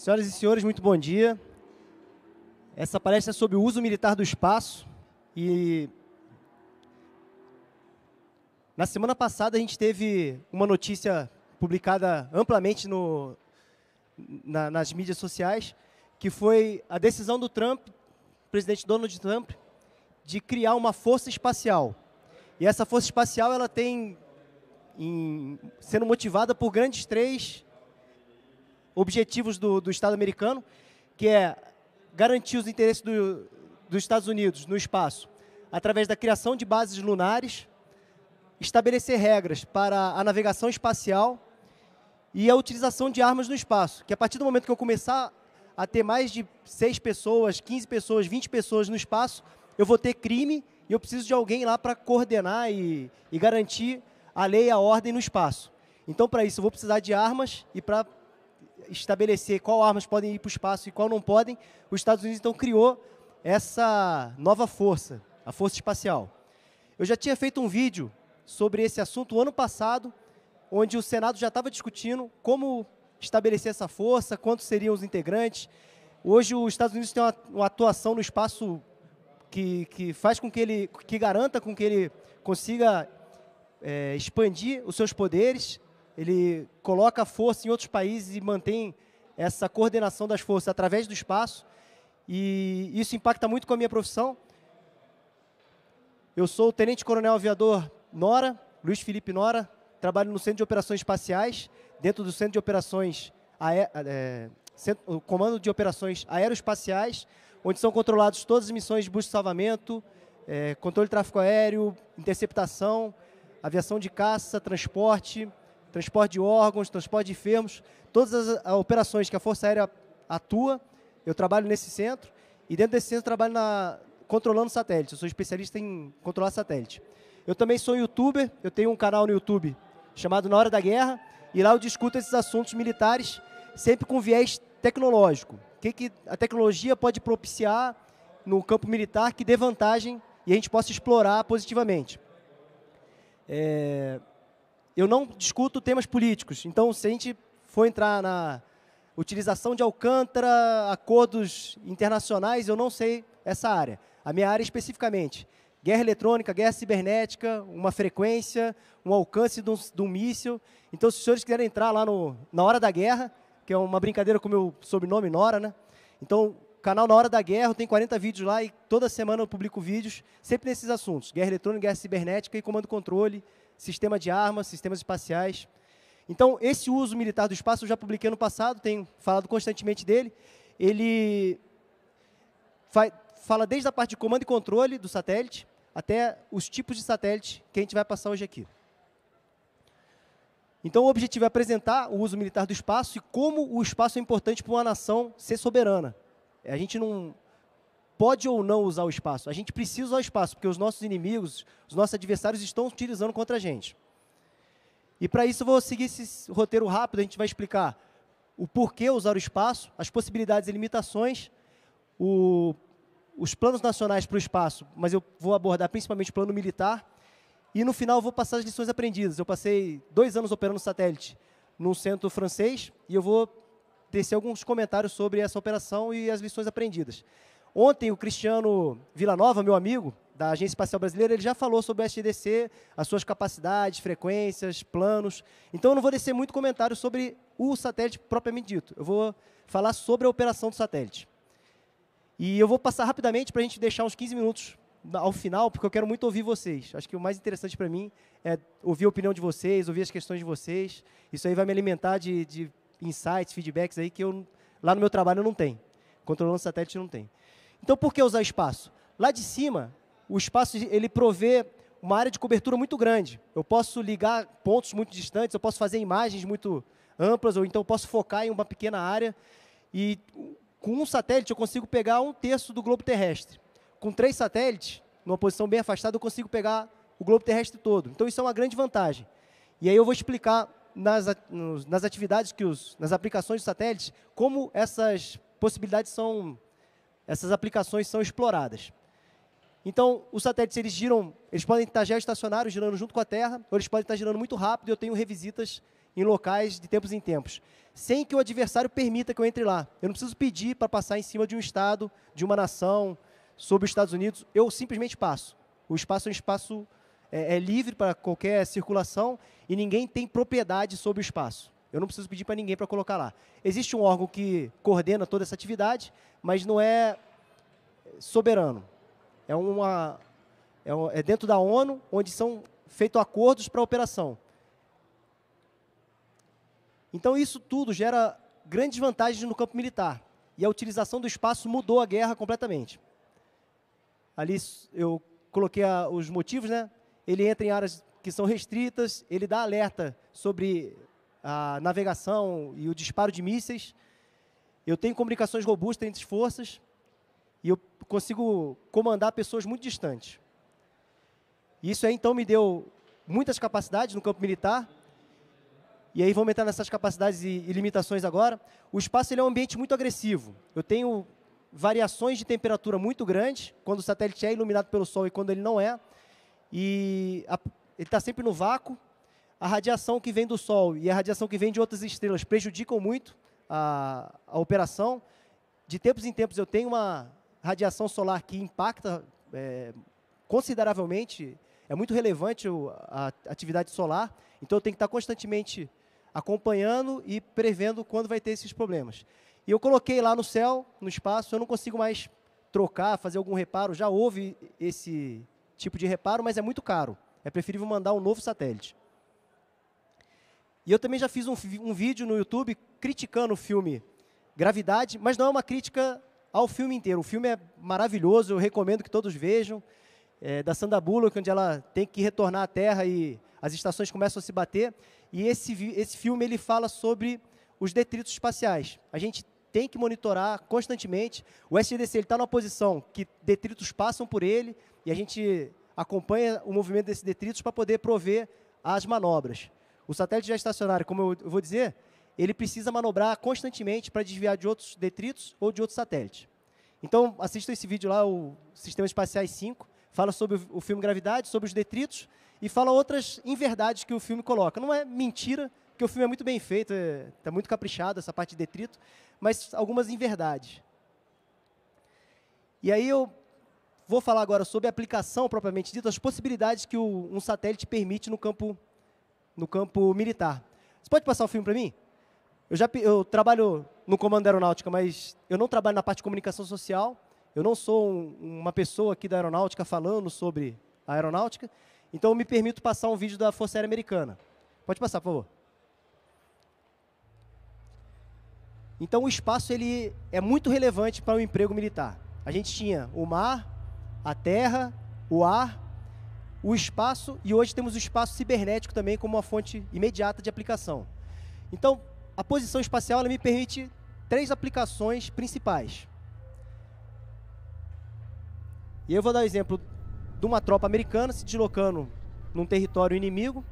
Senhoras e senhores, muito bom dia. Essa palestra é sobre o uso militar do espaço e na semana passada a gente teve uma notícia publicada amplamente no, na, nas mídias sociais que foi a decisão do Trump, presidente Donald Trump, de criar uma força espacial. E essa força espacial ela tem em, sendo motivada por grandes três objetivos do, do Estado americano, que é garantir os interesses do, dos Estados Unidos no espaço através da criação de bases lunares, estabelecer regras para a navegação espacial e a utilização de armas no espaço. Que a partir do momento que eu começar a ter mais de 6 pessoas, 15 pessoas, 20 pessoas no espaço, eu vou ter crime e eu preciso de alguém lá para coordenar e, e garantir a lei e a ordem no espaço. Então, para isso, eu vou precisar de armas e para estabelecer qual armas podem ir para o espaço e qual não podem, os Estados Unidos então criou essa nova força, a força espacial. Eu já tinha feito um vídeo sobre esse assunto ano passado, onde o Senado já estava discutindo como estabelecer essa força, quantos seriam os integrantes. Hoje os Estados Unidos têm uma, uma atuação no espaço que, que faz com que ele, que garanta com que ele consiga é, expandir os seus poderes, ele coloca a força em outros países e mantém essa coordenação das forças através do espaço. E isso impacta muito com a minha profissão. Eu sou o Tenente Coronel Aviador Nora, Luiz Felipe Nora, trabalho no Centro de Operações Espaciais, dentro do Centro de Operações Aé é, Centro, Comando de Operações Aeroespaciais, onde são controlados todas as missões de busca e salvamento, é, controle de tráfego aéreo, interceptação, aviação de caça, transporte, transporte de órgãos, transporte de enfermos, todas as operações que a Força Aérea atua, eu trabalho nesse centro e dentro desse centro trabalho na, controlando satélite. Eu sou especialista em controlar satélite. Eu também sou youtuber, eu tenho um canal no YouTube chamado Na Hora da Guerra e lá eu discuto esses assuntos militares sempre com viés tecnológico. O que, que a tecnologia pode propiciar no campo militar que dê vantagem e a gente possa explorar positivamente. É, eu não discuto temas políticos. Então, se a gente for entrar na utilização de Alcântara, acordos internacionais, eu não sei essa área. A minha área especificamente. Guerra eletrônica, guerra cibernética, uma frequência, um alcance de um, de um míssil. Então, se os senhores quiserem entrar lá no, na Hora da Guerra, que é uma brincadeira com o meu sobrenome, Nora, né? Então, canal Na Hora da Guerra, tem 40 vídeos lá e toda semana eu publico vídeos, sempre nesses assuntos. Guerra eletrônica, guerra cibernética e comando controle, sistema de armas, sistemas espaciais. Então, esse uso militar do espaço eu já publiquei no passado, tenho falado constantemente dele. Ele fala desde a parte de comando e controle do satélite até os tipos de satélite que a gente vai passar hoje aqui. Então, o objetivo é apresentar o uso militar do espaço e como o espaço é importante para uma nação ser soberana. A gente não, pode ou não usar o espaço. A gente precisa usar o espaço, porque os nossos inimigos, os nossos adversários estão utilizando contra a gente. E para isso eu vou seguir esse roteiro rápido, a gente vai explicar o porquê usar o espaço, as possibilidades e limitações, o, os planos nacionais para o espaço, mas eu vou abordar principalmente o plano militar, e no final eu vou passar as lições aprendidas. Eu passei dois anos operando satélite num centro francês, e eu vou tecer alguns comentários sobre essa operação e as lições aprendidas. Ontem o Cristiano Villanova, meu amigo, da Agência Espacial Brasileira, ele já falou sobre o SDC, as suas capacidades, frequências, planos. Então eu não vou descer muito comentário sobre o satélite propriamente dito. Eu vou falar sobre a operação do satélite. E eu vou passar rapidamente para a gente deixar uns 15 minutos ao final, porque eu quero muito ouvir vocês. Acho que o mais interessante para mim é ouvir a opinião de vocês, ouvir as questões de vocês. Isso aí vai me alimentar de, de insights, feedbacks aí que eu lá no meu trabalho eu não tenho. Controlando satélite não tem. Então, por que usar espaço? Lá de cima, o espaço ele provê uma área de cobertura muito grande. Eu posso ligar pontos muito distantes, eu posso fazer imagens muito amplas, ou então posso focar em uma pequena área. E com um satélite eu consigo pegar um terço do globo terrestre. Com três satélites, numa posição bem afastada, eu consigo pegar o globo terrestre todo. Então isso é uma grande vantagem. E aí eu vou explicar nas, nas atividades que os, nas aplicações dos satélites, como essas possibilidades são essas aplicações são exploradas. Então, os satélites eles giram, eles podem estar geoestacionários girando junto com a Terra, ou eles podem estar girando muito rápido e eu tenho revisitas em locais de tempos em tempos, sem que o adversário permita que eu entre lá. Eu não preciso pedir para passar em cima de um estado, de uma nação, sobre os Estados Unidos, eu simplesmente passo. O espaço é um espaço é, é livre para qualquer circulação e ninguém tem propriedade sobre o espaço. Eu não preciso pedir para ninguém para colocar lá. Existe um órgão que coordena toda essa atividade, mas não é soberano. É, uma, é, um, é dentro da ONU, onde são feitos acordos para a operação. Então, isso tudo gera grandes vantagens no campo militar. E a utilização do espaço mudou a guerra completamente. Ali eu coloquei a, os motivos, né? Ele entra em áreas que são restritas, ele dá alerta sobre a navegação e o disparo de mísseis. Eu tenho comunicações robustas entre as forças e eu consigo comandar pessoas muito distantes. Isso aí, então, me deu muitas capacidades no campo militar. E aí vou aumentar nessas capacidades e, e limitações agora. O espaço é um ambiente muito agressivo. Eu tenho variações de temperatura muito grandes quando o satélite é iluminado pelo Sol e quando ele não é. E a, ele está sempre no vácuo, a radiação que vem do Sol e a radiação que vem de outras estrelas prejudicam muito a, a operação. De tempos em tempos eu tenho uma radiação solar que impacta é, consideravelmente, é muito relevante a atividade solar, então eu tenho que estar constantemente acompanhando e prevendo quando vai ter esses problemas. E eu coloquei lá no céu, no espaço, eu não consigo mais trocar, fazer algum reparo, já houve esse tipo de reparo, mas é muito caro. É preferível mandar um novo satélite. E eu também já fiz um, um vídeo no YouTube criticando o filme Gravidade, mas não é uma crítica ao filme inteiro. O filme é maravilhoso, eu recomendo que todos vejam. É, da Sandra Bullock, onde ela tem que retornar à Terra e as estações começam a se bater. E esse, esse filme ele fala sobre os detritos espaciais. A gente tem que monitorar constantemente. O SGDC está numa posição que detritos passam por ele e a gente acompanha o movimento desses detritos para poder prover as manobras. O satélite geoestacionário, é como eu vou dizer, ele precisa manobrar constantemente para desviar de outros detritos ou de outros satélites. Então, assistam esse vídeo lá, o Sistema Espaciais 5, fala sobre o filme Gravidade, sobre os detritos, e fala outras inverdades que o filme coloca. Não é mentira, que o filme é muito bem feito, está é, tá muito caprichado, essa parte de detrito, mas algumas inverdades. E aí eu vou falar agora sobre a aplicação propriamente dita, as possibilidades que o, um satélite permite no campo no campo militar. Você pode passar o filme para mim? Eu já eu trabalho no comando da aeronáutica, mas eu não trabalho na parte de comunicação social. Eu não sou um, uma pessoa aqui da aeronáutica falando sobre a aeronáutica. Então, eu me permito passar um vídeo da Força Aérea Americana. Pode passar, por favor. Então, o espaço ele é muito relevante para o emprego militar. A gente tinha o mar, a terra, o ar o espaço e hoje temos o espaço cibernético também como uma fonte imediata de aplicação. Então, a posição espacial me permite três aplicações principais. E eu vou dar o exemplo de uma tropa americana se deslocando num território inimigo,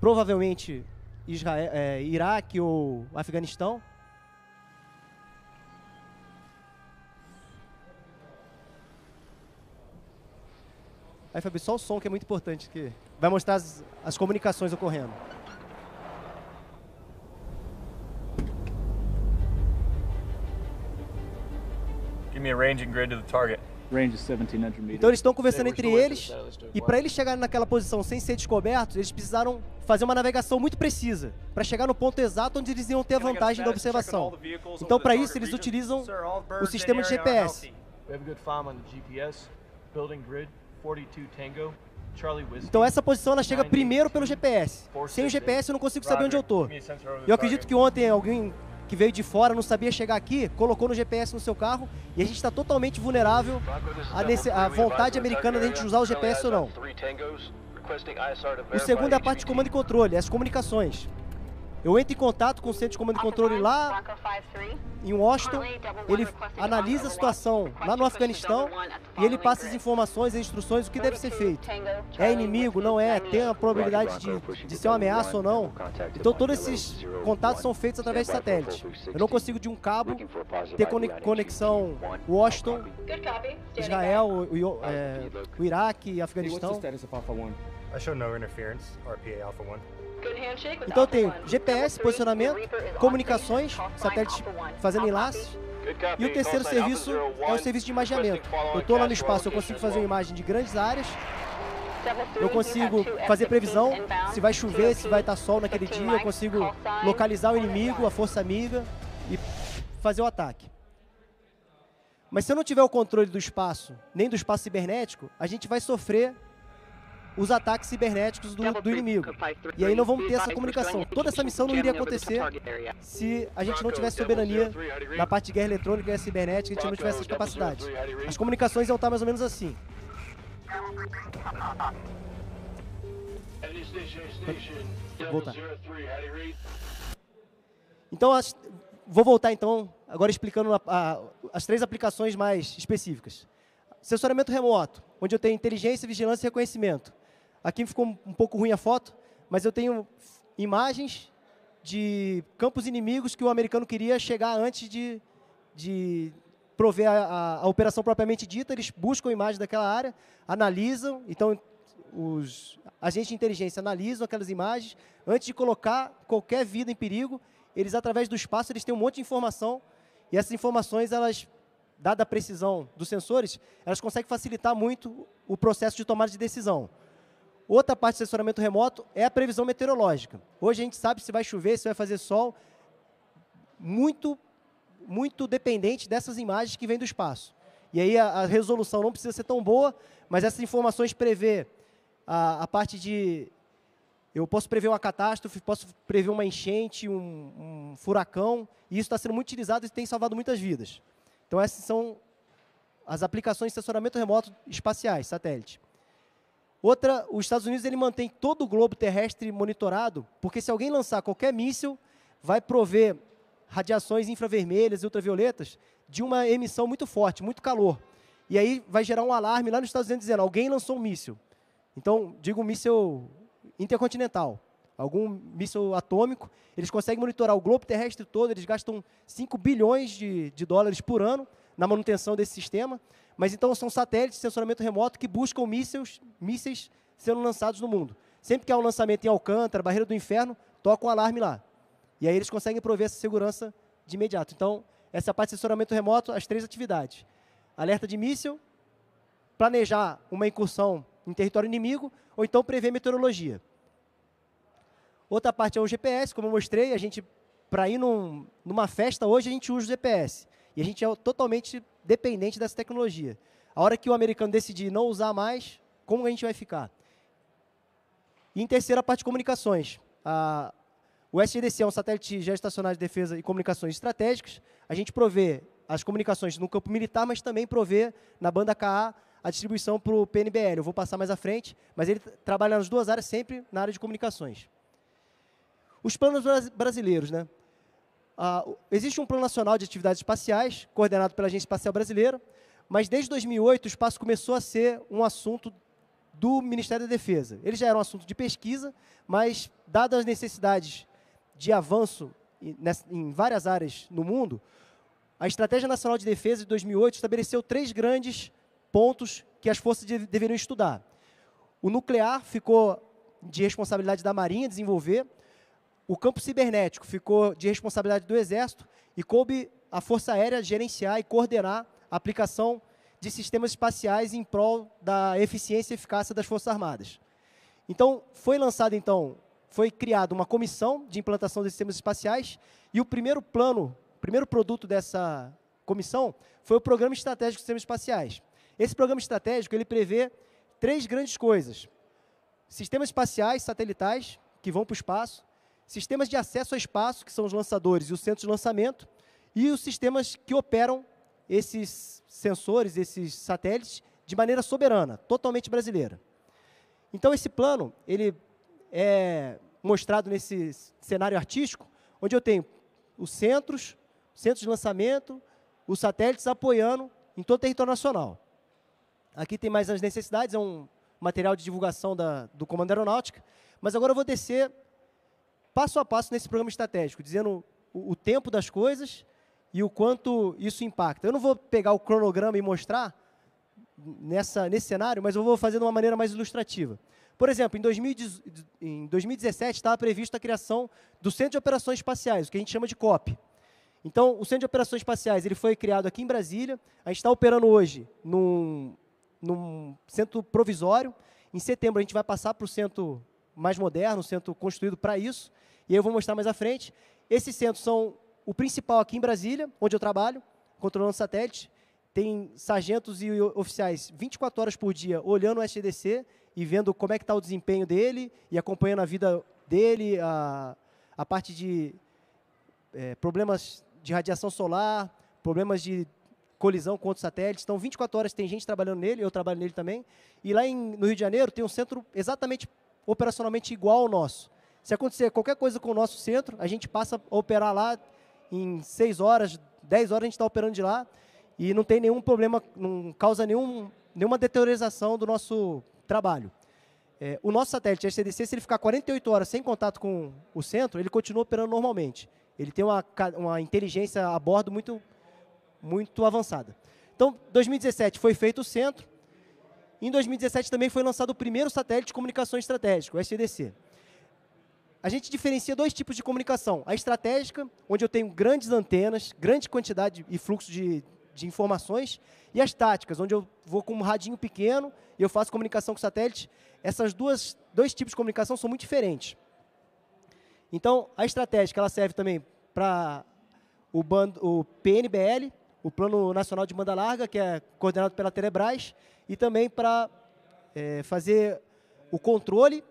provavelmente Israel, é, eh, Iraque ou Afeganistão, Aí, Fabi, só o som que é muito importante, que vai mostrar as, as comunicações ocorrendo. Give me a range and grid to the target. Então eles estão conversando entre eles e para eles chegarem naquela posição sem ser descobertos, eles precisaram fazer uma navegação muito precisa para chegar no ponto exato onde eles iam ter a vantagem da observação. Então para isso eles utilizam o sistema de GPS. Então essa posição ela chega primeiro pelo GPS. Sem o GPS eu não consigo saber onde eu tô. Eu acredito que ontem alguém que veio de fora não sabia chegar aqui, colocou no GPS no seu carro e a gente está totalmente vulnerável à, vontade americana de a gente usar o GPS ou não. O segundo é a parte de comando e controle, as comunicações. Eu entro em contato com o centro de comando e controle lá em Washington, ele analisa a situação lá no Afeganistão e ele passa as informações, as instruções, o que deve ser feito. É inimigo, não é, tem a probabilidade de, de ser uma ameaça ou não. Então todos esses contatos são feitos através de satélite. Eu não consigo de um cabo ter conexão Washington, Israel, o, o, é, o Iraque, Afeganistão. Então eu tenho GPS, posicionamento, comunicações, satélites fazendo enlaces. E o terceiro serviço é o serviço de imaginamento. Eu estou lá no espaço, eu consigo fazer uma imagem de grandes áreas. Eu consigo fazer previsão, se vai chover, se vai estar tá sol naquele dia. Eu consigo localizar o inimigo, a força amiga e fazer o ataque. Mas se eu não tiver o controle do espaço, nem do espaço cibernético, a gente vai sofrer os ataques cibernéticos do, do inimigo. E aí não vamos ter essa comunicação. Toda essa missão não iria acontecer se a gente não tivesse soberania na parte de guerra eletrônica e cibernética, a gente não tivesse essas capacidades. As comunicações iam estar mais ou menos assim. Voltar. Então, as, vou voltar então, agora explicando a, a, as três aplicações mais específicas. Sensoramento remoto, onde eu tenho inteligência, vigilância e reconhecimento. Aqui ficou um pouco ruim a foto, mas eu tenho imagens de campos inimigos que o americano queria chegar antes de, de prover a, a, a operação propriamente dita. Eles buscam a imagem daquela área, analisam, então os agentes de inteligência analisam aquelas imagens antes de colocar qualquer vida em perigo. Eles através do espaço eles têm um monte de informação e essas informações elas dada a precisão dos sensores, elas conseguem facilitar muito o processo de tomada de decisão. Outra parte do sensoramento remoto é a previsão meteorológica. Hoje a gente sabe se vai chover, se vai fazer sol, muito, muito dependente dessas imagens que vêm do espaço. E aí a, a resolução não precisa ser tão boa, mas essas informações prevê a, a, parte de. Eu posso prever uma catástrofe, posso prever uma enchente, um, um furacão, e isso está sendo muito utilizado e tem salvado muitas vidas. Então, essas são as aplicações de sensoramento remoto espaciais, satélite. Outra, os Estados Unidos ele mantém todo o globo terrestre monitorado, porque se alguém lançar qualquer míssil, vai prover radiações infravermelhas e ultravioletas de uma emissão muito forte, muito calor. E aí vai gerar um alarme lá nos Estados Unidos dizendo: alguém lançou um míssil. Então, digo um míssil intercontinental, algum míssil atômico. Eles conseguem monitorar o globo terrestre todo, eles gastam 5 bilhões de, de dólares por ano na manutenção desse sistema. Mas então são satélites de sensoramento remoto que buscam mísseis, mísseis sendo lançados no mundo. Sempre que há um lançamento em Alcântara, Barreira do Inferno, toca o um alarme lá. E aí eles conseguem prover essa segurança de imediato. Então, essa é parte de sensoramento remoto, as três atividades. Alerta de míssil, planejar uma incursão em território inimigo, ou então prever meteorologia. Outra parte é o GPS, como eu mostrei, a gente, para ir num, numa festa hoje, a gente usa o GPS. E a gente é totalmente dependente dessa tecnologia. A hora que o americano decidir não usar mais, como a gente vai ficar? E em terceira, parte comunicações. A, o SGDC é um satélite geoestacionário de defesa e comunicações estratégicas. A gente provê as comunicações no campo militar, mas também provê na banda KA a distribuição para o PNBL. Eu vou passar mais à frente, mas ele trabalha nas duas áreas, sempre na área de comunicações. Os planos brasileiros, né? Uh, existe um Plano Nacional de Atividades Espaciais, coordenado pela Agência Espacial Brasileira, mas desde 2008 o espaço começou a ser um assunto do Ministério da Defesa. Ele já era um assunto de pesquisa, mas, dadas as necessidades de avanço em várias áreas no mundo, a Estratégia Nacional de Defesa de 2008 estabeleceu três grandes pontos que as forças de, deveriam estudar. O nuclear ficou de responsabilidade da Marinha desenvolver, o campo cibernético ficou de responsabilidade do Exército e coube à Força Aérea gerenciar e coordenar a aplicação de sistemas espaciais em prol da eficiência e eficácia das Forças Armadas. Então, foi lançado então, foi criada uma comissão de implantação de sistemas espaciais e o primeiro plano, o primeiro produto dessa comissão foi o Programa Estratégico de Sistemas Espaciais. Esse programa estratégico, ele prevê três grandes coisas. Sistemas espaciais satelitais que vão para o espaço, sistemas de acesso a espaço, que são os lançadores e os centros de lançamento, e os sistemas que operam esses sensores, esses satélites, de maneira soberana, totalmente brasileira. Então, esse plano, ele é mostrado nesse cenário artístico, onde eu tenho os centros, centros de lançamento, os satélites apoiando em todo o território nacional. Aqui tem mais as necessidades, é um material de divulgação da, do Comando Aeronáutica, mas agora eu vou descer passo a passo nesse programa estratégico, dizendo o, o tempo das coisas e o quanto isso impacta. Eu não vou pegar o cronograma e mostrar nessa, nesse cenário, mas eu vou fazer de uma maneira mais ilustrativa. Por exemplo, em, 2000, em 2017 estava previsto a criação do Centro de Operações Espaciais, o que a gente chama de COP. Então, o Centro de Operações Espaciais ele foi criado aqui em Brasília. A gente está operando hoje num, num centro provisório. Em setembro, a gente vai passar para o centro mais moderno, um centro construído para isso, e eu vou mostrar mais à frente. Esses centros são o principal aqui em Brasília, onde eu trabalho, controlando satélites. Tem sargentos e oficiais 24 horas por dia olhando o SDC e vendo como é que está o desempenho dele e acompanhando a vida dele, a, a parte de é, problemas de radiação solar, problemas de colisão com outros satélites. Então, 24 horas tem gente trabalhando nele, eu trabalho nele também. E lá em, no Rio de Janeiro tem um centro exatamente operacionalmente igual ao nosso. Se acontecer qualquer coisa com o nosso centro, a gente passa a operar lá em 6 horas, 10 horas a gente está operando de lá e não tem nenhum problema, não causa nenhum, nenhuma deterioração do nosso trabalho. É, o nosso satélite SCDC, se ele ficar 48 horas sem contato com o centro, ele continua operando normalmente. Ele tem uma, uma inteligência a bordo muito, muito avançada. Então, 2017 foi feito o centro, em 2017 também foi lançado o primeiro satélite de comunicação estratégica, o SDC. A gente diferencia dois tipos de comunicação. A estratégica, onde eu tenho grandes antenas, grande quantidade e fluxo de, de informações, e as táticas, onde eu vou com um radinho pequeno e eu faço comunicação com satélite. Essas duas dois tipos de comunicação são muito diferentes. Então, a estratégica ela serve também para o, o PNBL, o Plano Nacional de Banda Larga, que é coordenado pela Telebrás, e também para é, fazer o controle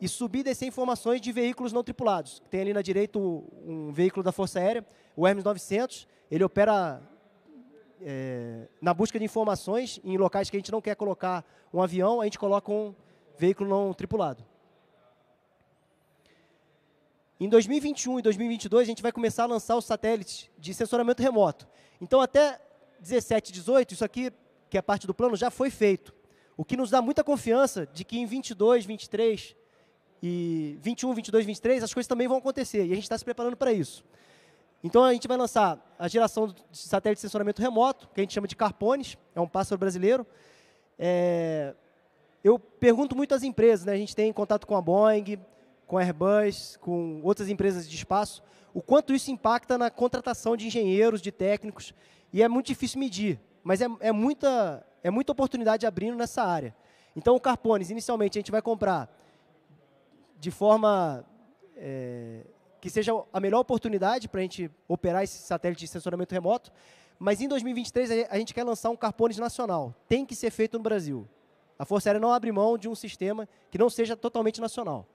e subir e descer informações de veículos não tripulados. Tem ali na direita um veículo da Força Aérea, o Hermes 900, ele opera é, na busca de informações em locais que a gente não quer colocar um avião, a gente coloca um veículo não tripulado. Em 2021 e 2022, a gente vai começar a lançar os satélites de sensoramento remoto. Então, até 17, 18, isso aqui, que é parte do plano, já foi feito. O que nos dá muita confiança de que em 22, 23 e 21, 22, 23, as coisas também vão acontecer. E a gente está se preparando para isso. Então, a gente vai lançar a geração de satélite de sensoramento remoto, que a gente chama de Carpones, é um pássaro brasileiro. É... Eu pergunto muito às empresas, né? a gente tem contato com a Boeing, com Airbus, com outras empresas de espaço, o quanto isso impacta na contratação de engenheiros, de técnicos, e é muito difícil medir, mas é, é muita, é muita oportunidade abrindo nessa área. Então, o Carpones, inicialmente, a gente vai comprar de forma é, que seja a melhor oportunidade para a gente operar esse satélite de sensoramento remoto, mas em 2023 a gente quer lançar um Carpones nacional. Tem que ser feito no Brasil. A Força Aérea não abre mão de um sistema que não seja totalmente nacional.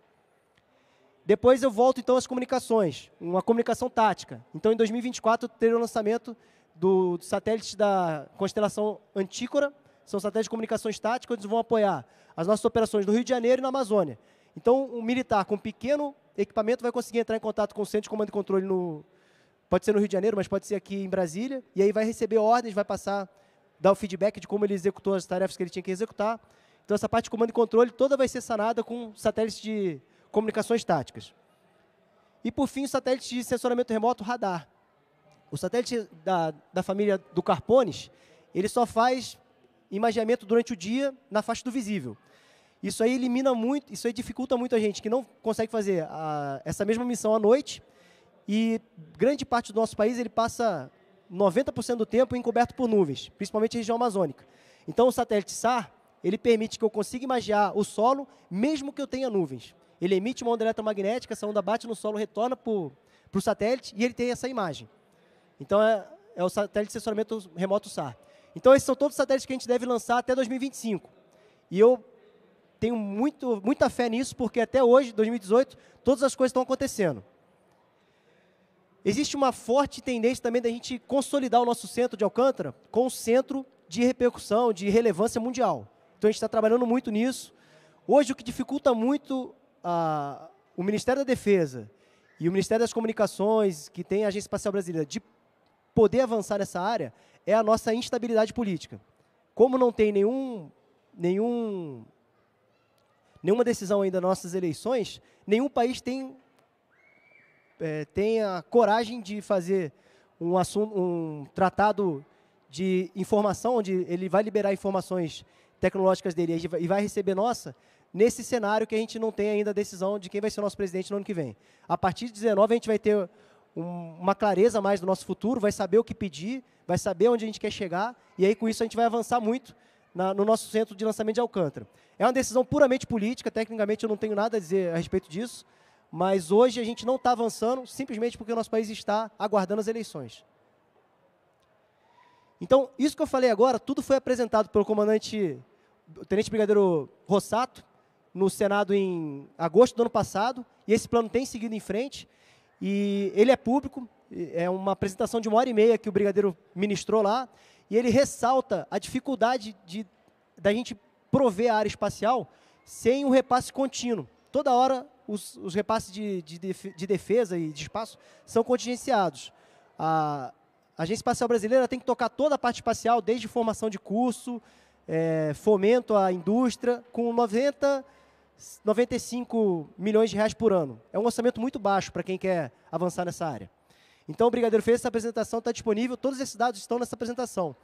Depois eu volto então às comunicações, uma comunicação tática. Então em 2024 eu terei o lançamento do, do satélite da constelação Antícora, são satélites de comunicações táticas, onde vão apoiar as nossas operações no Rio de Janeiro e na Amazônia. Então um militar com pequeno equipamento vai conseguir entrar em contato com o centro de comando e controle no pode ser no Rio de Janeiro, mas pode ser aqui em Brasília, e aí vai receber ordens, vai passar dar o feedback de como ele executou as tarefas que ele tinha que executar. Então essa parte de comando e controle toda vai ser sanada com satélites de comunicações táticas. E por fim, o satélite de sensoramento remoto radar. O satélite da, da família do Carpones, ele só faz imageamento durante o dia na faixa do visível. Isso aí elimina muito, isso aí dificulta muito a gente que não consegue fazer a, essa mesma missão à noite. E grande parte do nosso país ele passa 90% do tempo encoberto por nuvens, principalmente em região amazônica. Então o satélite SAR, ele permite que eu consiga imaginar o solo mesmo que eu tenha nuvens ele emite uma onda eletromagnética, essa onda bate no solo, retorna para o satélite e ele tem essa imagem. Então, é, é o satélite de sensoramento remoto SAR. Então, esses são todos os satélites que a gente deve lançar até 2025. E eu tenho muito, muita fé nisso, porque até hoje, 2018, todas as coisas estão acontecendo. Existe uma forte tendência também da gente consolidar o nosso centro de Alcântara com um centro de repercussão, de relevância mundial. Então, a gente está trabalhando muito nisso. Hoje, o que dificulta muito a, o Ministério da Defesa e o Ministério das Comunicações, que tem a Agência Espacial Brasileira, de poder avançar nessa área, é a nossa instabilidade política. Como não tem nenhum, nenhum, nenhuma decisão ainda nas nossas eleições, nenhum país tem, é, tem a coragem de fazer um, assunto, um tratado de informação, onde ele vai liberar informações tecnológicas dele e vai receber nossa, nesse cenário que a gente não tem ainda a decisão de quem vai ser o nosso presidente no ano que vem. A partir de 19 a gente vai ter um, uma clareza mais do nosso futuro, vai saber o que pedir, vai saber onde a gente quer chegar, e aí com isso a gente vai avançar muito na, no nosso centro de lançamento de Alcântara. É uma decisão puramente política, tecnicamente eu não tenho nada a dizer a respeito disso, mas hoje a gente não está avançando simplesmente porque o nosso país está aguardando as eleições. Então, isso que eu falei agora, tudo foi apresentado pelo comandante, o tenente brigadeiro Rossato, no Senado em agosto do ano passado, e esse plano tem seguido em frente. E ele é público, é uma apresentação de uma hora e meia que o Brigadeiro ministrou lá, e ele ressalta a dificuldade de da gente prover a área espacial sem um repasse contínuo. Toda hora os, os repasses de, de, defesa e de espaço são contingenciados. A Agência Espacial Brasileira tem que tocar toda a parte espacial, desde formação de curso, é, fomento à indústria, com 90 95 milhões de reais por ano. É um orçamento muito baixo para quem quer avançar nessa área. Então, o Brigadeiro fez essa apresentação, está disponível, todos esses dados estão nessa apresentação.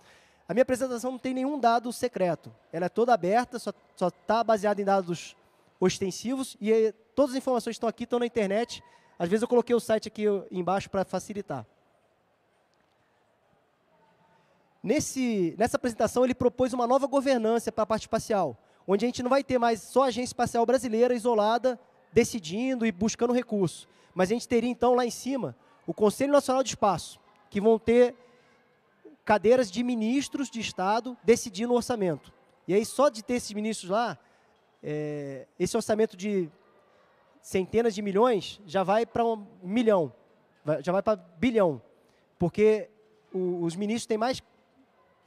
A minha apresentação não tem nenhum dado secreto, ela é toda aberta, só está baseada em dados ostensivos e todas as informações que estão aqui estão na internet. Às vezes eu coloquei o site aqui embaixo para facilitar. Nesse, nessa apresentação, ele propôs uma nova governança para a parte espacial onde a gente não vai ter mais só a Agência Espacial Brasileira isolada decidindo e buscando recurso, mas a gente teria então lá em cima o Conselho Nacional de Espaço, que vão ter cadeiras de ministros de Estado decidindo o orçamento. E aí só de ter esses ministros lá, é, esse orçamento de centenas de milhões já vai para um milhão, já vai para bilhão, porque os ministros têm mais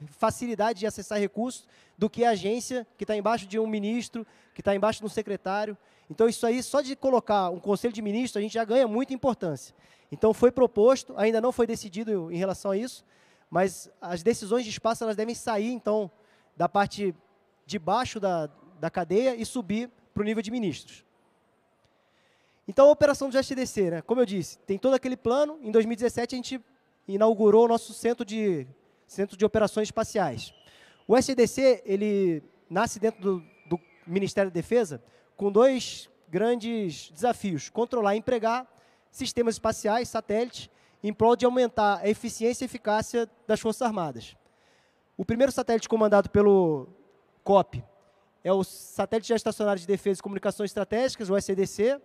facilidade de acessar recursos do que a agência que está embaixo de um ministro, que está embaixo de um secretário. Então, isso aí, só de colocar um conselho de ministros a gente já ganha muita importância. Então, foi proposto, ainda não foi decidido em relação a isso, mas as decisões de espaço elas devem sair, então, da parte de baixo da, da cadeia e subir para o nível de ministros. Então, a operação do GSTDC, né? como eu disse, tem todo aquele plano. Em 2017, a gente inaugurou o nosso centro de Centro de Operações Espaciais. O SDC ele nasce dentro do, do Ministério da Defesa com dois grandes desafios: controlar e empregar sistemas espaciais, satélites, em prol de aumentar a eficiência e eficácia das Forças Armadas. O primeiro satélite comandado pelo COP é o Satélite Geoestacionário de Defesa e Comunicações Estratégicas, o SDC.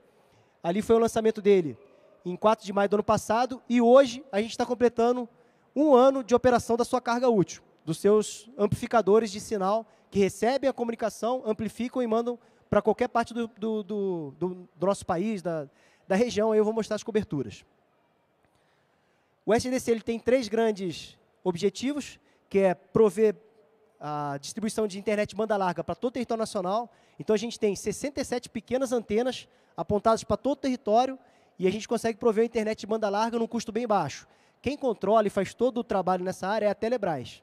Ali foi o lançamento dele em 4 de maio do ano passado e hoje a gente está completando um ano de operação da sua carga útil, dos seus amplificadores de sinal que recebem a comunicação, amplificam e mandam para qualquer parte do, do, do, do, nosso país, da, da região. Aí eu vou mostrar as coberturas. O SDC ele tem três grandes objetivos, que é prover a distribuição de internet banda larga para todo o território nacional. Então, a gente tem 67 pequenas antenas apontadas para todo o território e a gente consegue prover a internet de banda larga num custo bem baixo. Quem controla e faz todo o trabalho nessa área é a Telebrás.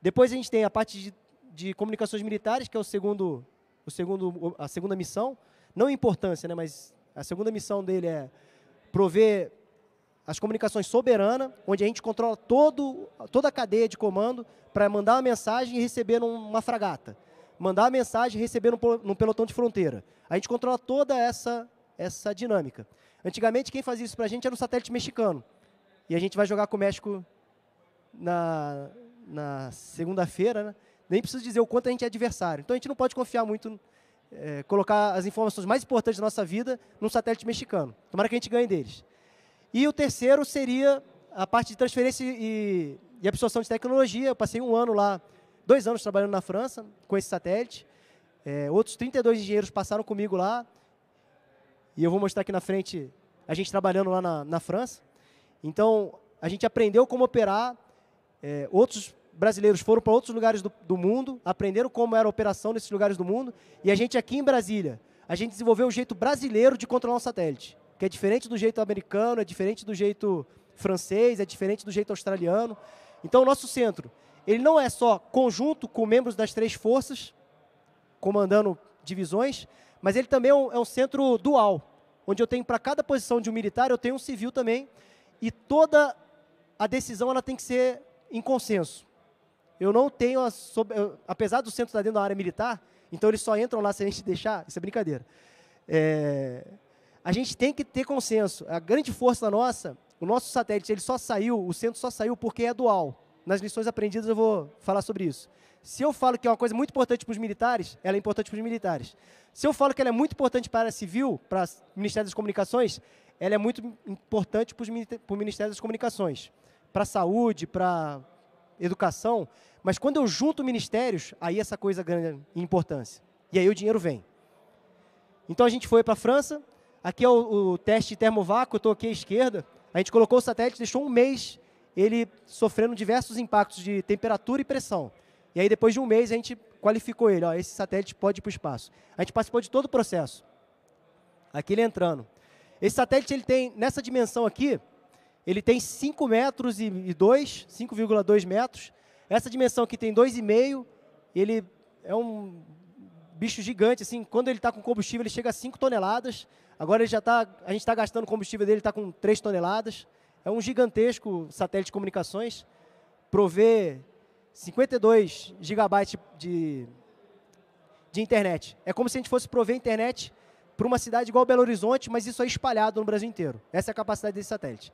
Depois a gente tem a parte de, de comunicações militares, que é o segundo, o segundo, a segunda missão. Não importância, né, mas a segunda missão dele é prover as comunicações soberana, onde a gente controla todo, toda a cadeia de comando para mandar uma mensagem e receber numa fragata, mandar uma mensagem e receber num, num pelotão de fronteira. A gente controla toda essa, essa dinâmica. Antigamente, quem fazia isso para a gente era o satélite mexicano. E a gente vai jogar com o México na, na segunda-feira, né? Nem preciso dizer o quanto a gente é adversário. Então a gente não pode confiar muito, é, colocar as informações mais importantes da nossa vida num satélite mexicano. Tomara que a gente ganhe deles. E o terceiro seria a parte de transferência e, e absorção de tecnologia. Eu passei um ano lá, dois anos trabalhando na França com esse satélite. É, outros 32 engenheiros passaram comigo lá. E eu vou mostrar aqui na frente a gente trabalhando lá na, na França. Então, a gente aprendeu como operar, é, outros brasileiros foram para outros lugares do, do mundo, aprenderam como era a operação nesses lugares do mundo, e a gente aqui em Brasília, a gente desenvolveu o jeito brasileiro de controlar um satélite, que é diferente do jeito americano, é diferente do jeito francês, é diferente do jeito australiano. Então, o nosso centro, ele não é só conjunto com membros das três forças, comandando divisões, mas ele também é um, é um centro dual, onde eu tenho para cada posição de um militar, eu tenho um civil também, e toda a decisão ela tem que ser em consenso. Eu não tenho, a, eu, apesar do centro estar dentro da área militar, então eles só entram lá se a gente deixar, isso é brincadeira. É, a gente tem que ter consenso. A grande força nossa, o nosso satélite, ele só saiu, o centro só saiu porque é dual. Nas lições aprendidas eu vou falar sobre isso. Se eu falo que é uma coisa muito importante para os militares, ela é importante para os militares. Se eu falo que ela é muito importante para a área civil, para o Ministério das Comunicações, ela é muito importante para o Ministério das Comunicações, para a saúde, para educação, mas quando eu junto ministérios, aí essa coisa ganha importância. E aí o dinheiro vem. Então a gente foi para a França, aqui é o, o teste termovácuo, eu estou aqui à esquerda, a gente colocou o satélite, deixou um mês ele sofrendo diversos impactos de temperatura e pressão. E aí depois de um mês a gente qualificou ele, ó, esse satélite pode ir para o espaço. A gente participou de todo o processo. Aqui ele entrando, esse satélite ele tem, nessa dimensão aqui, ele tem 5 metros e 2, 5,2 metros. Essa dimensão aqui tem 2,5, ele é um bicho gigante, assim, quando ele está com combustível ele chega a 5 toneladas, agora ele já está, a gente está gastando combustível dele, está com 3 toneladas. É um gigantesco satélite de comunicações, provê 52 gigabytes de, de internet. É como se a gente fosse prover internet para uma cidade igual Belo Horizonte, mas isso é espalhado no Brasil inteiro. Essa é a capacidade desse satélite.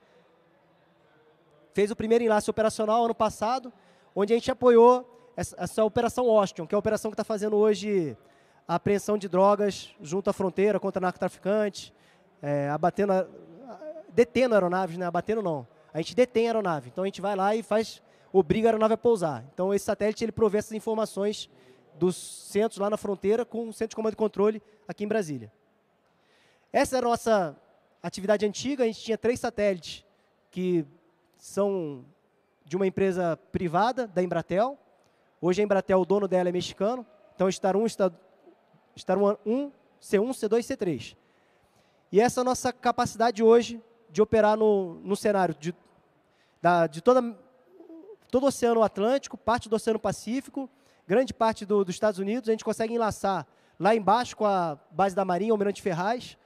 Fez o primeiro enlace operacional ano passado, onde a gente apoiou essa, essa operação Austin, que é a operação que está fazendo hoje a apreensão de drogas junto à fronteira contra narcotraficantes, é, abatendo, a, detendo aeronaves, né? abatendo não. A gente detém a aeronave, então a gente vai lá e faz, obriga a aeronave a pousar. Então esse satélite ele provê essas informações dos centros lá na fronteira com o centro de comando e controle aqui em Brasília. Essa era a nossa atividade antiga, a gente tinha três satélites que são de uma empresa privada, da Embratel. Hoje a Embratel, o dono dela é mexicano, então Star 1, Star, 1, C1, C2, C3. E essa é a nossa capacidade hoje de operar no, no cenário de, da, de toda, todo o Oceano Atlântico, parte do Oceano Pacífico, grande parte do, dos Estados Unidos, a gente consegue enlaçar lá embaixo com a base da Marinha, Almirante Ferraz,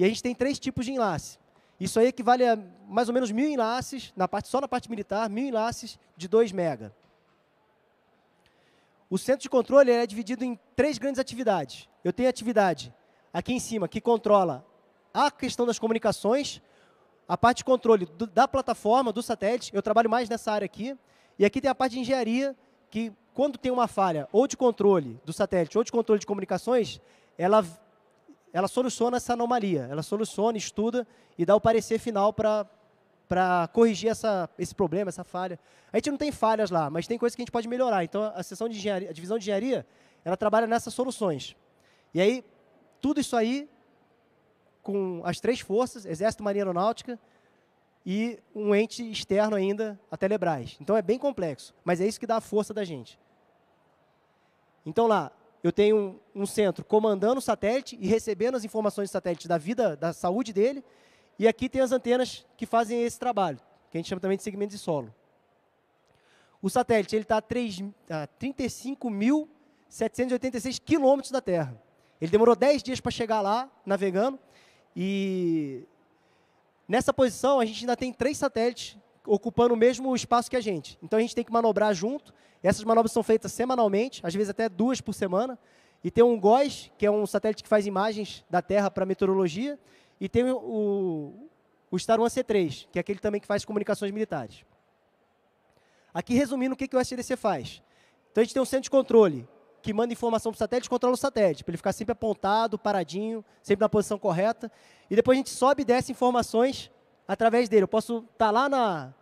e a gente tem três tipos de enlace. Isso aí equivale a mais ou menos mil enlaces, na parte, só na parte militar, mil enlaces de 2 mega. O centro de controle é dividido em três grandes atividades. Eu tenho a atividade aqui em cima, que controla a questão das comunicações, a parte de controle do, da plataforma, do satélite, eu trabalho mais nessa área aqui. E aqui tem a parte de engenharia, que quando tem uma falha ou de controle do satélite ou de controle de comunicações, ela ela soluciona essa anomalia, ela soluciona, estuda e dá o parecer final para para corrigir essa, esse problema, essa falha. A gente não tem falhas lá, mas tem coisas que a gente pode melhorar. Então, a seção de engenharia, a divisão de engenharia, ela trabalha nessas soluções. E aí, tudo isso aí, com as três forças, Exército, Marinha Aeronáutica e um ente externo ainda, a Telebrás. Então, é bem complexo, mas é isso que dá a força da gente. Então, lá, eu tenho um, um centro comandando o satélite e recebendo as informações do satélite da vida, da saúde dele, e aqui tem as antenas que fazem esse trabalho, que a gente chama também de segmento de solo. O satélite está a, a 35.786 quilômetros da Terra. Ele demorou 10 dias para chegar lá, navegando, e nessa posição a gente ainda tem três satélites ocupando o mesmo espaço que a gente. Então a gente tem que manobrar junto essas manobras são feitas semanalmente, às vezes até duas por semana. E tem um GOES, que é um satélite que faz imagens da Terra para meteorologia. E tem o, o Star 1C3, que é aquele também que faz comunicações militares. Aqui, resumindo, o que, que o SDC faz? Então, a gente tem um centro de controle que manda informação para o satélite controla o satélite, para ele ficar sempre apontado, paradinho, sempre na posição correta. E depois a gente sobe e desce informações através dele. Eu posso estar tá lá na,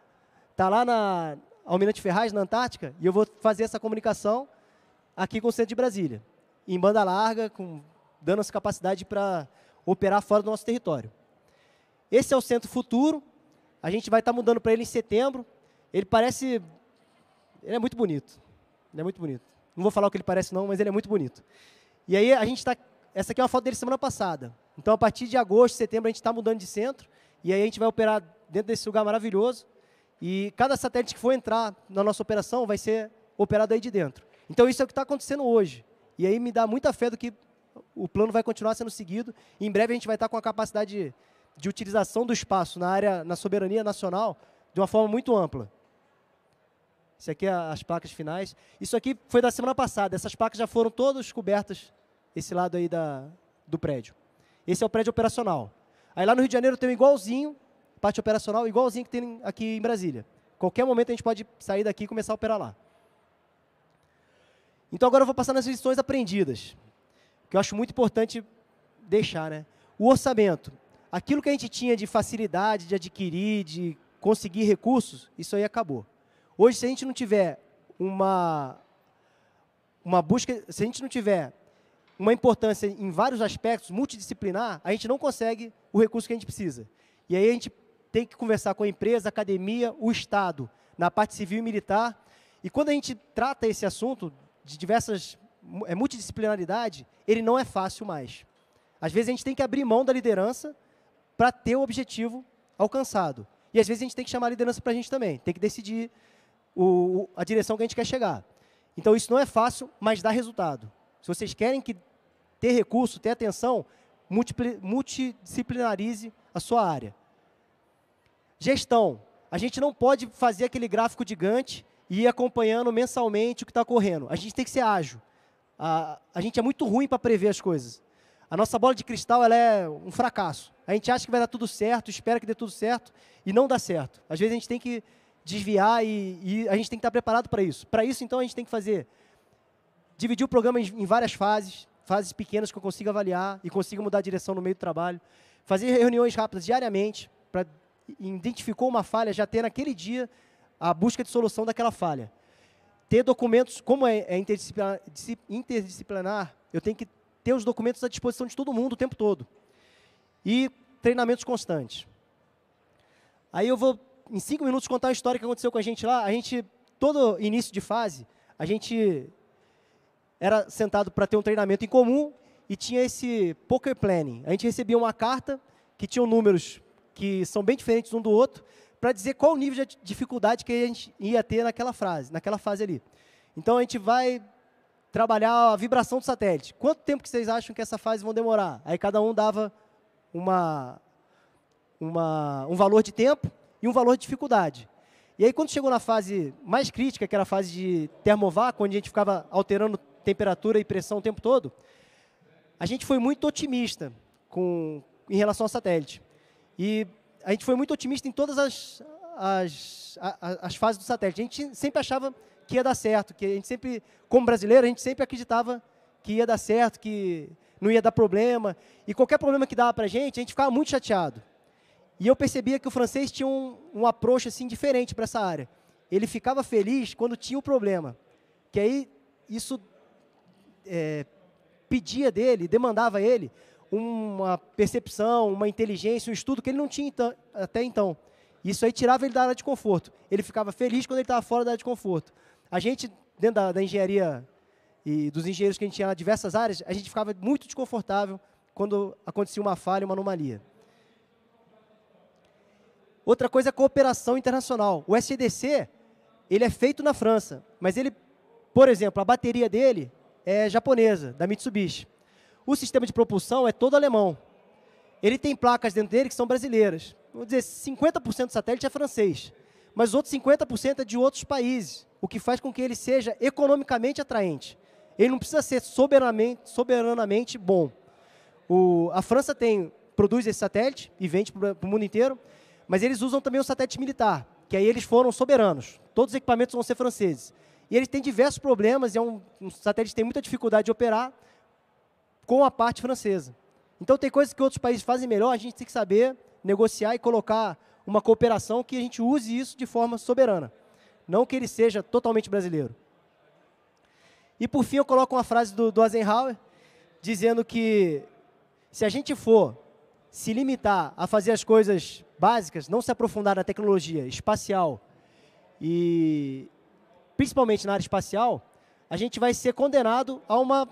tá lá na, Almirante Ferraz, na Antártica, e eu vou fazer essa comunicação aqui com o centro de Brasília, em banda larga, com, dando essa capacidade para operar fora do nosso território. Esse é o centro futuro, a gente vai estar tá mudando para ele em setembro. Ele parece. Ele é muito bonito. Ele é muito bonito. Não vou falar o que ele parece, não, mas ele é muito bonito. E aí a gente está. Essa aqui é uma foto dele semana passada. Então, a partir de agosto, setembro, a gente está mudando de centro. E aí a gente vai operar dentro desse lugar maravilhoso. E cada satélite que for entrar na nossa operação vai ser operado aí de dentro. Então isso é o que está acontecendo hoje. E aí me dá muita fé do que o plano vai continuar sendo seguido. E em breve a gente vai estar tá com a capacidade de, de utilização do espaço na área, na soberania nacional, de uma forma muito ampla. Isso aqui é as placas finais. Isso aqui foi da semana passada. Essas placas já foram todas cobertas, esse lado aí da, do prédio. Esse é o prédio operacional. Aí lá no Rio de Janeiro tem um igualzinho, parte operacional igualzinho que tem aqui em Brasília. Qualquer momento a gente pode sair daqui e começar a operar lá. Então agora eu vou passar nas lições aprendidas, que eu acho muito importante deixar, né? O orçamento. Aquilo que a gente tinha de facilidade de adquirir, de conseguir recursos, isso aí acabou. Hoje, se a gente não tiver uma, uma busca, se a gente não tiver uma importância em vários aspectos, multidisciplinar, a gente não consegue o recurso que a gente precisa. E aí a gente tem que conversar com a empresa, a academia, o Estado, na parte civil e militar. E quando a gente trata esse assunto de diversas é, multidisciplinaridade, ele não é fácil mais. Às vezes a gente tem que abrir mão da liderança para ter o objetivo alcançado. E às vezes a gente tem que chamar a liderança para a gente também, tem que decidir o, a direção que a gente quer chegar. Então isso não é fácil, mas dá resultado. Se vocês querem que ter recurso, ter atenção, multidisciplinarize a sua área. Gestão. A gente não pode fazer aquele gráfico gigante e ir acompanhando mensalmente o que está ocorrendo. A gente tem que ser ágil. A, a gente é muito ruim para prever as coisas. A nossa bola de cristal ela é um fracasso. A gente acha que vai dar tudo certo, espera que dê tudo certo e não dá certo. Às vezes a gente tem que desviar e, e a gente tem que estar tá preparado para isso. Para isso, então, a gente tem que fazer dividir o programa em, em várias fases, fases pequenas que eu consiga avaliar e consiga mudar a direção no meio do trabalho, fazer reuniões rápidas diariamente para identificou uma falha, já ter naquele dia a busca de solução daquela falha. Ter documentos, como é, é interdisciplinar, interdisciplinar, eu tenho que ter os documentos à disposição de todo mundo o tempo todo. E treinamentos constantes. Aí eu vou, em cinco minutos, contar a história que aconteceu com a gente lá. A gente, todo início de fase, a gente era sentado para ter um treinamento em comum e tinha esse poker planning. A gente recebia uma carta que tinha números que são bem diferentes um do outro, para dizer qual o nível de dificuldade que a gente ia ter naquela frase, naquela fase ali. Então a gente vai trabalhar a vibração do satélite. Quanto tempo que vocês acham que essa fase vão demorar? Aí cada um dava uma, uma, um valor de tempo e um valor de dificuldade. E aí quando chegou na fase mais crítica, que era a fase de termovácuo, onde a gente ficava alterando temperatura e pressão o tempo todo, a gente foi muito otimista com, em relação ao satélite. E a gente foi muito otimista em todas as, as, as, as fases do satélite. A gente sempre achava que ia dar certo, que a gente sempre, como brasileiro, a gente sempre acreditava que ia dar certo, que não ia dar problema. E qualquer problema que dava para a gente, a gente ficava muito chateado. E eu percebia que o francês tinha um, um approach assim, diferente para essa área. Ele ficava feliz quando tinha o problema. Que aí isso é, pedia dele, demandava ele, uma percepção, uma inteligência, um estudo que ele não tinha então, até então. Isso aí tirava ele da área de conforto. Ele ficava feliz quando ele estava fora da área de conforto. A gente, dentro da, da, engenharia e dos engenheiros que a gente tinha em diversas áreas, a gente ficava muito desconfortável quando acontecia uma falha, uma anomalia. Outra coisa é a cooperação internacional. O SDC, ele é feito na França, mas ele, por exemplo, a bateria dele é japonesa, da Mitsubishi. O sistema de propulsão é todo alemão. Ele tem placas dentro dele que são brasileiras. Vamos dizer, 50% do satélite é francês, mas os outros 50% é de outros países, o que faz com que ele seja economicamente atraente. Ele não precisa ser soberanamente, soberanamente bom. O, a França tem produz esse satélite e vende para o mundo inteiro, mas eles usam também o satélite militar, que aí eles foram soberanos. Todos os equipamentos vão ser franceses. E eles têm diversos problemas, é um, um satélite que tem muita dificuldade de operar, com a parte francesa. Então, tem coisas que outros países fazem melhor, a gente tem que saber negociar e colocar uma cooperação que a gente use isso de forma soberana. Não que ele seja totalmente brasileiro. E, por fim, eu coloco uma frase do, do Eisenhower, dizendo que se a gente for se limitar a fazer as coisas básicas, não se aprofundar na tecnologia espacial e principalmente na área espacial, a gente vai ser condenado a uma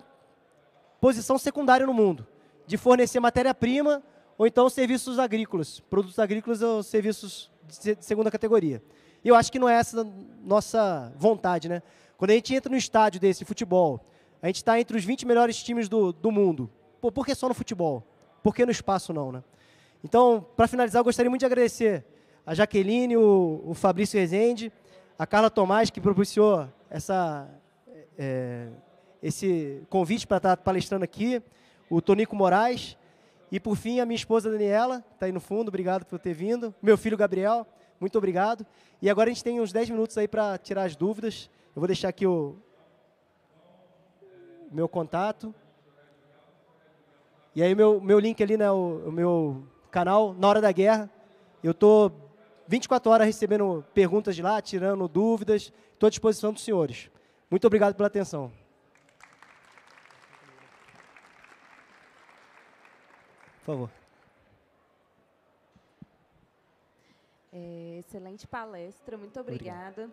posição secundária no mundo, de fornecer matéria-prima ou então serviços agrícolas, produtos agrícolas ou serviços de segunda categoria. E eu acho que não é essa nossa vontade, né? Quando a gente entra no estádio desse futebol, a gente está entre os 20 melhores times do, do mundo. Pô, por que só no futebol? Por que no espaço não, né? Então, para finalizar, eu gostaria muito de agradecer a Jaqueline, o, o Fabrício Rezende, a Carla Tomás, que propiciou essa, é, esse convite para estar tá palestrando aqui, o Tonico Moraes, e por fim a minha esposa Daniela, está aí no fundo, obrigado por ter vindo, meu filho Gabriel, muito obrigado. E agora a gente tem uns 10 minutos aí para tirar as dúvidas. Eu vou deixar aqui o meu contato. E aí meu, meu link ali, né, o, o meu canal, Na Hora da Guerra. Eu estou 24 horas recebendo perguntas de lá, tirando dúvidas. Estou à disposição dos senhores. Muito obrigado pela atenção. Por favor. É, excelente palestra, muito obrigada.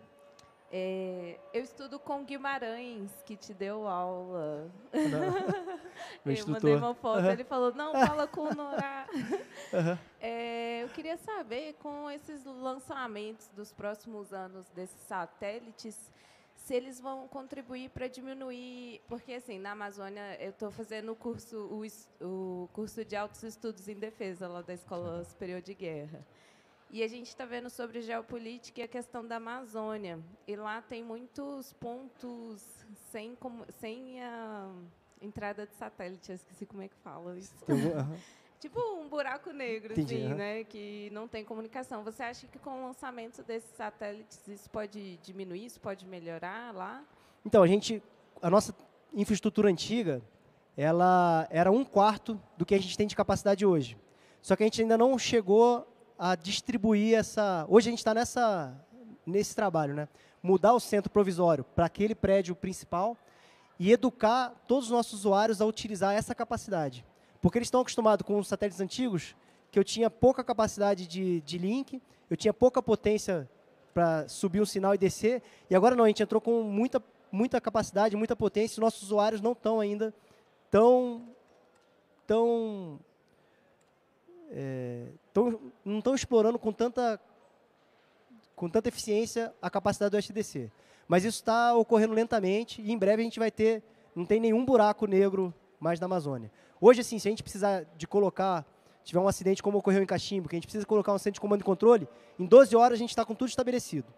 É, eu estudo com Guimarães, que te deu aula. Meu eu instrutor. mandei uma foto, ele falou, não, fala com o Norá. É, eu queria saber, com esses lançamentos dos próximos anos desses satélites, se eles vão contribuir para diminuir, porque assim na Amazônia eu estou fazendo o curso o, o, curso de altos estudos em defesa lá da Escola Superior de Guerra e a gente está vendo sobre geopolítica e a questão da Amazônia e lá tem muitos pontos sem como sem a entrada de satélite, eu esqueci como é que fala isso. Vou, uhum. tipo um buraco negro, Entendi, assim, né? Que não tem comunicação. Você acha que com o lançamento desses satélites isso pode diminuir, isso pode melhorar lá? Então, a gente. A nossa infraestrutura antiga, ela era um quarto do que a gente tem de capacidade hoje. Só que a gente ainda não chegou a distribuir essa. Hoje a gente está nessa nesse trabalho, né? Mudar o centro provisório para aquele prédio principal e educar todos os nossos usuários a utilizar essa capacidade. Porque eles estão acostumados com os satélites antigos, que eu tinha pouca capacidade de, de link, eu tinha pouca potência para subir um sinal e descer, e agora não, a gente entrou com muita, muita capacidade, muita potência, e nossos usuários não estão ainda tão... tão é, tão, não estão explorando com tanta, com tanta eficiência a capacidade do SDC. Mas isso está ocorrendo lentamente e em breve a gente vai ter, não tem nenhum buraco negro mais na Amazônia. Hoje, assim, se a gente precisar de colocar, tiver um acidente como ocorreu em Cachimbo, que a gente precisa colocar um centro de comando e controle, em 12 horas a gente está com tudo estabelecido.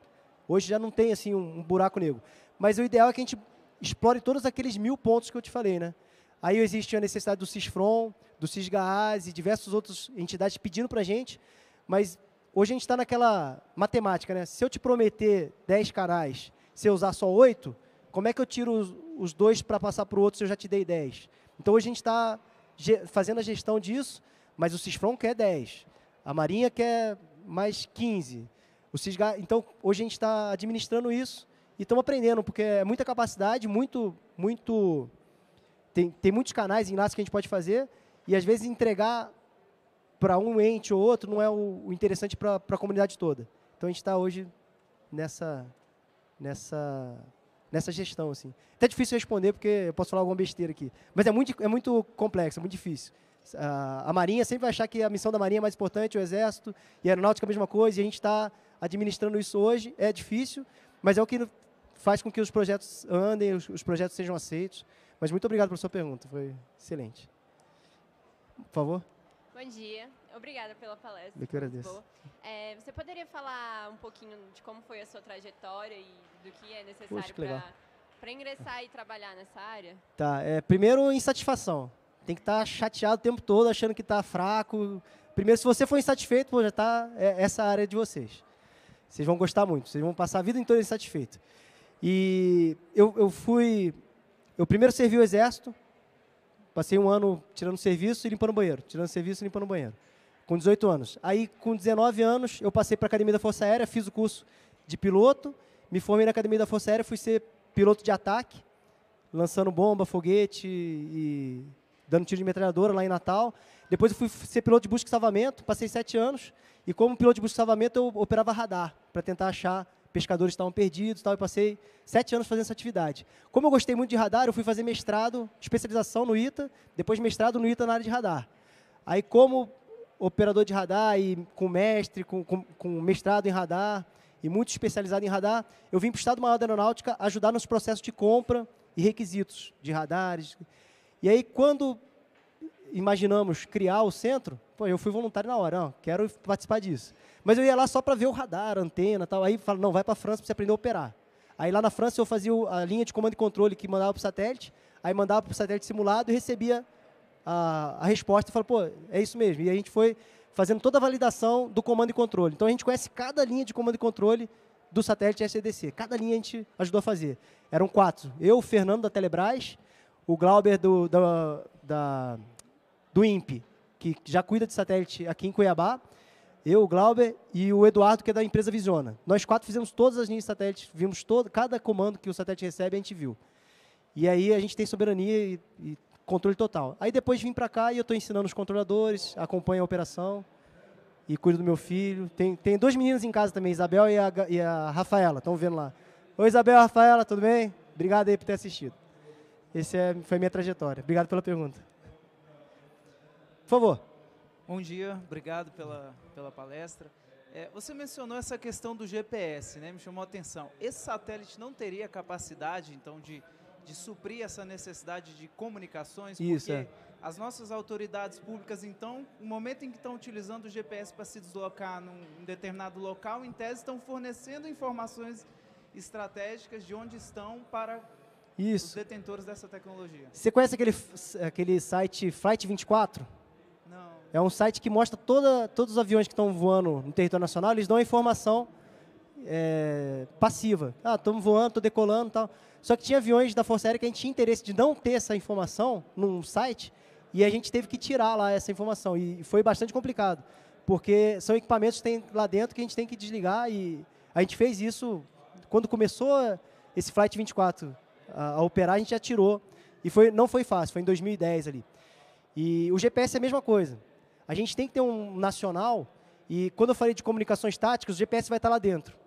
Hoje já não tem, assim, um, um buraco negro. Mas o ideal é que a gente explore todos aqueles mil pontos que eu te falei, né? Aí existe a necessidade do CISFRON, do CISGAAS e diversas outras entidades pedindo para a gente, mas hoje a gente está naquela matemática, né? Se eu te prometer 10 canais, se eu usar só 8, como é que eu tiro os, os dois para passar para o outro se eu já te dei 10? Então hoje a gente está fazendo a gestão disso, mas o CISFRON quer 10, a Marinha quer mais 15. O CISGA, então, hoje a gente está administrando isso e estamos aprendendo, porque é muita capacidade, muito, muito tem, tem muitos canais, enlaces que a gente pode fazer e, às vezes, entregar para um ente ou outro não é o, o interessante para a comunidade toda. Então, a gente está hoje nessa, nessa nessa gestão, assim. Até difícil responder, porque eu posso falar alguma besteira aqui. Mas é muito, é muito complexo, é muito difícil. Ah, a, Marinha sempre vai achar que a missão da Marinha é mais importante, o Exército e a Aeronáutica é a mesma coisa, e a gente está administrando isso hoje. É difícil, mas é o que faz com que os projetos andem, os, os projetos sejam aceitos. Mas muito obrigado pela sua pergunta, foi excelente. Por favor. Bom dia, obrigada pela palestra. Eu que agradeço. Boa. É, você poderia falar um pouquinho de como foi a sua trajetória e do que é necessário para ingressar e trabalhar nessa área? Tá, é, primeiro, insatisfação. Tem que estar tá chateado o tempo todo, achando que está fraco. Primeiro, se você for insatisfeito, pô, já está é, essa área é de vocês. Vocês vão gostar muito, vocês vão passar a vida inteira insatisfeito. E eu, eu fui... Eu primeiro servi o exército, passei um ano tirando serviço e limpando banheiro, tirando serviço e limpando banheiro com 18 anos. Aí, com 19 anos, eu passei para a Academia da Força Aérea, fiz o curso de piloto, me formei na Academia da Força Aérea, fui ser piloto de ataque, lançando bomba, foguete e dando tiro de metralhadora lá em Natal. Depois eu fui ser piloto de busca e salvamento, passei sete anos. E como piloto de busca e salvamento, eu operava radar para tentar achar pescadores que estavam perdidos tal, e passei sete anos fazendo essa atividade. Como eu gostei muito de radar, eu fui fazer mestrado, especialização no ITA, depois mestrado no ITA na área de radar. Aí como operador de radar e com mestre, com, com, com mestrado em radar e muito especializado em radar, eu vim para o Estado-Maior da Aeronáutica ajudar nos processos de compra e requisitos de radares. E aí, quando imaginamos criar o centro, pô, eu fui voluntário na hora, não, quero participar disso. Mas eu ia lá só para ver o radar, antena tal. Aí falo, não, vai para a França para você aprender a operar. Aí lá na França eu fazia a linha de comando e controle que mandava para o satélite, aí mandava para o satélite simulado e recebia a, a resposta e fala, pô, é isso mesmo. E a gente foi fazendo toda a validação do comando e controle. Então a gente conhece cada linha de comando e controle do satélite SEDC. Cada linha a gente ajudou a fazer. Eram quatro. Eu, o Fernando da Telebrás, o Glauber do, da, da, do INPE, que já cuida de satélite aqui em Cuiabá, eu, o Glauber e o Eduardo, que é da empresa Visiona. Nós quatro fizemos todas as linhas de satélite, vimos todo, cada comando que o satélite recebe, a gente viu. E aí a gente tem soberania e, e controle total. Aí depois vim para cá e eu estou ensinando os controladores, acompanho a operação e cuido do meu filho. Tem, tem dois meninos em casa também, Isabel e a, e a Rafaela, estão vendo lá. Oi, Isabel, Rafaela, tudo bem? Obrigado aí por ter assistido. Essa é, foi a minha trajetória. Obrigado pela pergunta. Por favor. Bom dia, obrigado pela, pela palestra. É, você mencionou essa questão do GPS, né? Me chamou a atenção. Esse satélite não teria capacidade, então, de de suprir essa necessidade de comunicações, Isso, porque é. as nossas autoridades públicas, então, no momento em que estão utilizando o GPS para se deslocar num determinado local, em tese estão fornecendo informações estratégicas de onde estão para Isso. os detentores dessa tecnologia. Você conhece aquele, aquele site Flight 24? Não. É um site que mostra toda, todos os aviões que estão voando no território nacional, eles dão a informação é, passiva. Ah, estamos voando, estou decolando tal. Só que tinha aviões da Força Aérea que a gente tinha interesse de não ter essa informação num site e a gente teve que tirar lá essa informação. E foi bastante complicado, porque são equipamentos que tem lá dentro que a gente tem que desligar e a gente fez isso quando começou esse Flight 24 a, a operar, a gente já tirou. E foi, não foi fácil, foi em 2010 ali. E o GPS é a mesma coisa. A gente tem que ter um nacional e quando eu falei de comunicações táticas, o GPS vai estar lá dentro.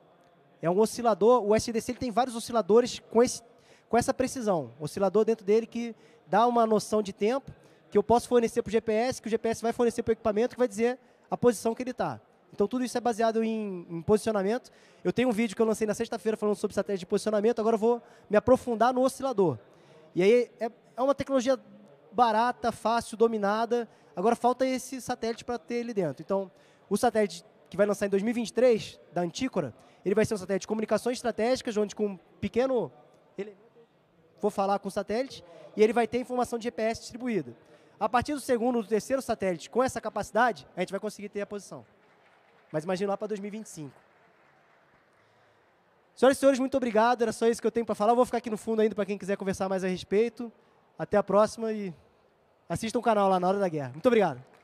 É um oscilador, o SDC ele tem vários osciladores com, esse, com essa precisão. Oscilador dentro dele que dá uma noção de tempo, que eu posso fornecer para o GPS, que o GPS vai fornecer para o equipamento, que vai dizer a posição que ele está. Então tudo isso é baseado em, em, posicionamento. Eu tenho um vídeo que eu lancei na sexta-feira falando sobre satélite de posicionamento, agora eu vou me aprofundar no oscilador. E aí é, é uma tecnologia barata, fácil, dominada. Agora falta esse satélite para ter ele dentro. Então, o satélite que vai lançar em 2023, da Antícora, ele vai ser um satélite de comunicações estratégicas, onde com um pequeno elemento vou falar com o satélite e ele vai ter informação de GPS distribuída. A partir do segundo, do terceiro satélite, com essa capacidade, a gente vai conseguir ter a posição. Mas imagina lá para 2025. Senhoras e senhores, muito obrigado. Era só isso que eu tenho para falar. Eu vou ficar aqui no fundo ainda para quem quiser conversar mais a respeito. Até a próxima e assista o um canal lá na Hora da Guerra. Muito obrigado.